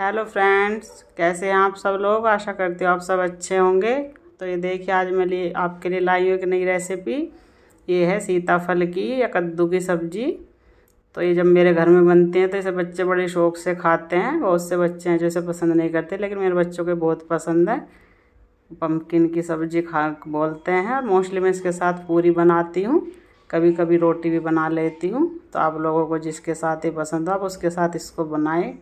hello friends कैसे हैं आप सब लोग आशा करती हूँ आप सब अच्छे होंगे तो ये देखिए आज मैं लिए आपके लिए लाई हूँ एक नई रेसिपी ये है सीताफल की या कद्दू की सब्ज़ी तो ये जब मेरे घर में बनती हैं तो इसे बच्चे बड़े शौक से खाते हैं बहुत से बच्चे हैं जो इसे पसंद नहीं करते लेकिन मेरे बच्चों के बहुत पसंद है पम्पकिन की सब्ज़ी खा बोलते हैं और मोस्टली मैं इसके साथ पूरी बनाती हूँ कभी कभी रोटी भी बना लेती हूँ तो आप लोगों को जिसके साथ ही पसंद हो आप उसके साथ इसको बनाएँ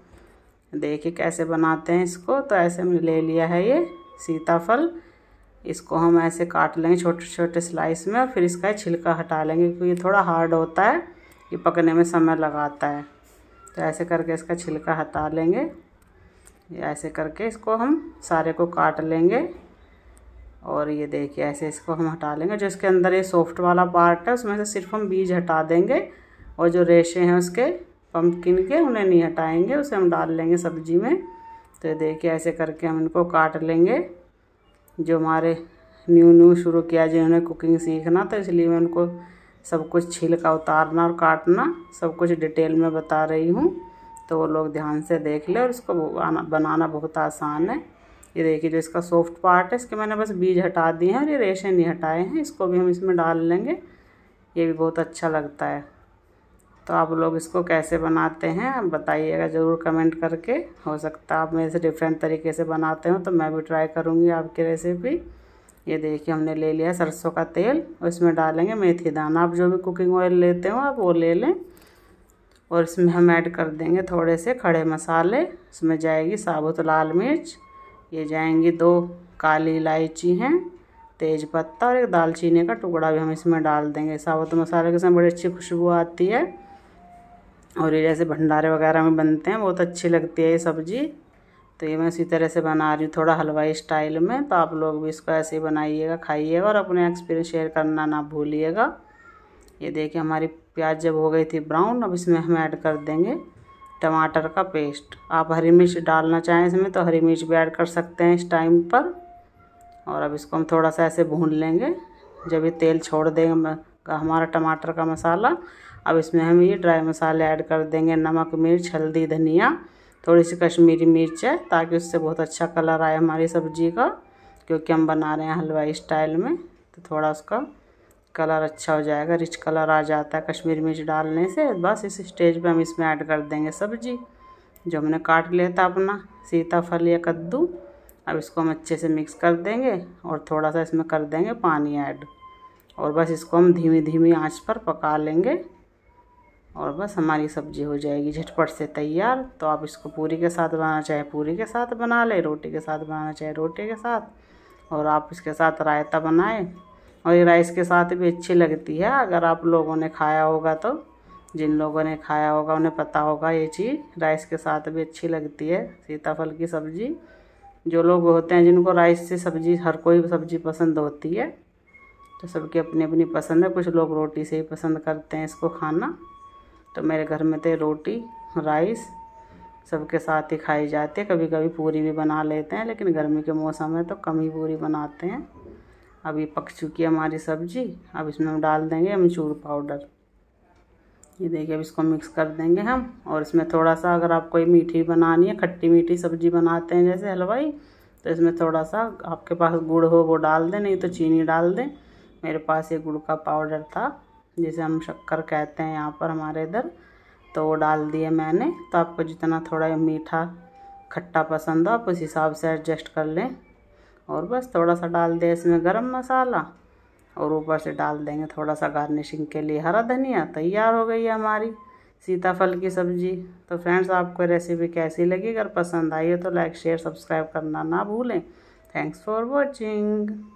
देखिए कैसे बनाते हैं इसको तो ऐसे हमने ले लिया है ये सीताफल इसको हम ऐसे काट लेंगे छोटे छोटे स्लाइस में और फिर इसका छिलका हटा लेंगे क्योंकि ये थोड़ा हार्ड होता है ये पकने में समय लगाता है तो ऐसे करके इसका छिलका हटा लेंगे ऐसे करके इसको हम सारे को काट लेंगे और ये देखिए ऐसे इसको हम हटा लेंगे जो इसके अंदर ये सॉफ्ट वाला पार्ट है उसमें से सिर्फ हम बीज हटा देंगे और जो रेशे हैं उसके पम्पकिन के उन्हें नहीं हटाएंगे उसे हम डाल लेंगे सब्जी में तो देखिए ऐसे करके हम इनको काट लेंगे जो हमारे न्यू न्यू शुरू किया जिन्होंने कुकिंग सीखना तो इसलिए मैं उनको सब कुछ छिलका उतारना और काटना सब कुछ डिटेल में बता रही हूँ तो वो लोग ध्यान से देख ले और इसको बनाना बहुत आसान है ये देखिए जो इसका सॉफ्ट पार्ट है इसके मैंने बस बीज हटा दिए हैं और ये रेशे नहीं हटाए हैं इसको भी हम इसमें डाल लेंगे ये भी बहुत अच्छा लगता है तो आप लोग इसको कैसे बनाते हैं आप बताइएगा ज़रूर कमेंट करके हो सकता है आप मेरे से डिफरेंट तरीके से बनाते हो तो मैं भी ट्राई करूँगी आपकी रेसिपी ये देखिए हमने ले लिया सरसों का तेल और इसमें डालेंगे मेथी दाना आप जो भी कुकिंग ऑयल लेते हो आप वो ले लें और इसमें हम ऐड कर देंगे थोड़े से खड़े मसाले इसमें जाएगी साबुत लाल मिर्च ये जाएंगी दो काली इलायची हैं तेज पत्ता और एक दालचीनी का टुकड़ा भी हम इसमें डाल देंगे साबुत मसाले के साथ बड़ी अच्छी खुशबू आती है और ये जैसे भंडारे वगैरह में बनते हैं बहुत अच्छी लगती है ये सब्ज़ी तो ये मैं इसी तरह से बना रही हूँ थोड़ा हलवाई स्टाइल में तो आप लोग भी इसको ऐसे ही बनाइएगा खाइएगा और अपने एक्सपीरियंस शेयर करना ना भूलिएगा ये देखिए हमारी प्याज जब हो गई थी ब्राउन अब इसमें हम ऐड कर देंगे टमाटर का पेस्ट आप हरी मिर्च डालना चाहें इसमें तो हरी मिर्च भी ऐड कर सकते हैं इस टाइम पर और अब इसको हम थोड़ा सा ऐसे भून लेंगे जब ये तेल छोड़ देंगे हमारा टमाटर का मसाला अब इसमें हम ये ड्राई मसाले ऐड कर देंगे नमक मिर्च हल्दी धनिया थोड़ी सी कश्मीरी मिर्च है ताकि उससे बहुत अच्छा कलर आए हमारी सब्जी का क्योंकि हम बना रहे हैं हलवाई स्टाइल में तो थोड़ा उसका कलर अच्छा हो जाएगा रिच कलर आ जाता है कश्मीरी मिर्च डालने से बस इस स्टेज पे हम इसमें ऐड कर देंगे सब्जी जो हमने काट लिया था अपना सीताफल या कद्दू अब इसको हम अच्छे से मिक्स कर देंगे और थोड़ा सा इसमें कर देंगे पानी ऐड और बस इसको हम धीमी धीमी आंच पर पका लेंगे और बस हमारी सब्ज़ी हो जाएगी झटपट से तैयार तो आप इसको पूरी के साथ बनाना चाहे पूरी के साथ बना लें रोटी के साथ बनाना चाहे रोटी के साथ और आप इसके साथ रायता बनाएं और ये राइस के साथ भी अच्छी लगती है अगर आप लोगों ने खाया होगा तो जिन लोगों ने खाया होगा उन्हें पता होगा ये चीज़ राइस के साथ भी अच्छी लगती है सीताफल की सब्ज़ी जो लोग होते हैं जिनको राइस से सब्ज़ी हर कोई सब्ज़ी पसंद होती है तो सबकी अपनी अपनी पसंद है कुछ लोग रोटी से ही पसंद करते हैं इसको खाना तो मेरे घर में तो रोटी राइस सबके साथ ही खाई जाती है कभी कभी पूरी भी बना लेते हैं लेकिन गर्मी के मौसम में तो कम ही पूरी बनाते हैं अभी पक चुकी है हमारी सब्जी अब इसमें हम डाल देंगे अमचूर पाउडर ये देखिए अब इसको मिक्स कर देंगे हम और इसमें थोड़ा सा अगर आप कोई मीठी बनानी है खट्टी मीठी सब्जी बनाते हैं जैसे हलवाई तो इसमें थोड़ा सा आपके पास गुड़ हो वो डाल दें नहीं तो चीनी डाल दें मेरे पास ये गुड़ का पाउडर था जिसे हम शक्कर कहते हैं यहाँ पर हमारे इधर तो वो डाल दिए मैंने तो आपको जितना थोड़ा मीठा खट्टा पसंद हो आप उस हिसाब से एडजस्ट कर लें और बस थोड़ा सा डाल दें इसमें गरम मसाला और ऊपर से डाल देंगे थोड़ा सा गार्निशिंग के लिए हरा धनिया तैयार हो गई है हमारी सीताफल की सब्ज़ी तो फ्रेंड्स आपको रेसिपी कैसी लगी अगर पसंद आई है तो लाइक शेयर सब्सक्राइब करना ना भूलें थैंक्स फॉर वॉचिंग